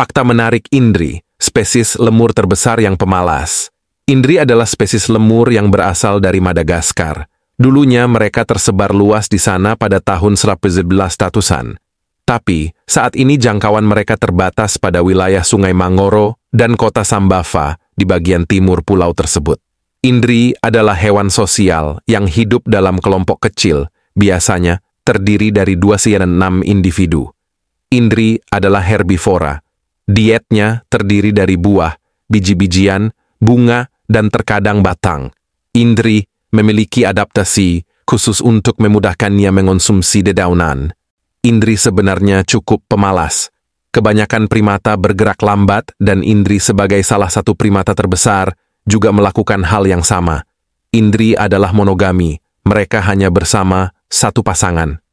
Fakta menarik Indri, spesies lemur terbesar yang pemalas. Indri adalah spesies lemur yang berasal dari Madagaskar. Dulunya mereka tersebar luas di sana pada tahun 1100-an. Tapi, saat ini jangkauan mereka terbatas pada wilayah Sungai Mangoro dan kota Sambava di bagian timur pulau tersebut. Indri adalah hewan sosial yang hidup dalam kelompok kecil, biasanya terdiri dari dua 2 enam individu. Indri adalah herbivora, Dietnya terdiri dari buah, biji-bijian, bunga, dan terkadang batang. Indri memiliki adaptasi khusus untuk memudahkannya mengonsumsi dedaunan. Indri sebenarnya cukup pemalas. Kebanyakan primata bergerak lambat dan Indri sebagai salah satu primata terbesar juga melakukan hal yang sama. Indri adalah monogami, mereka hanya bersama satu pasangan.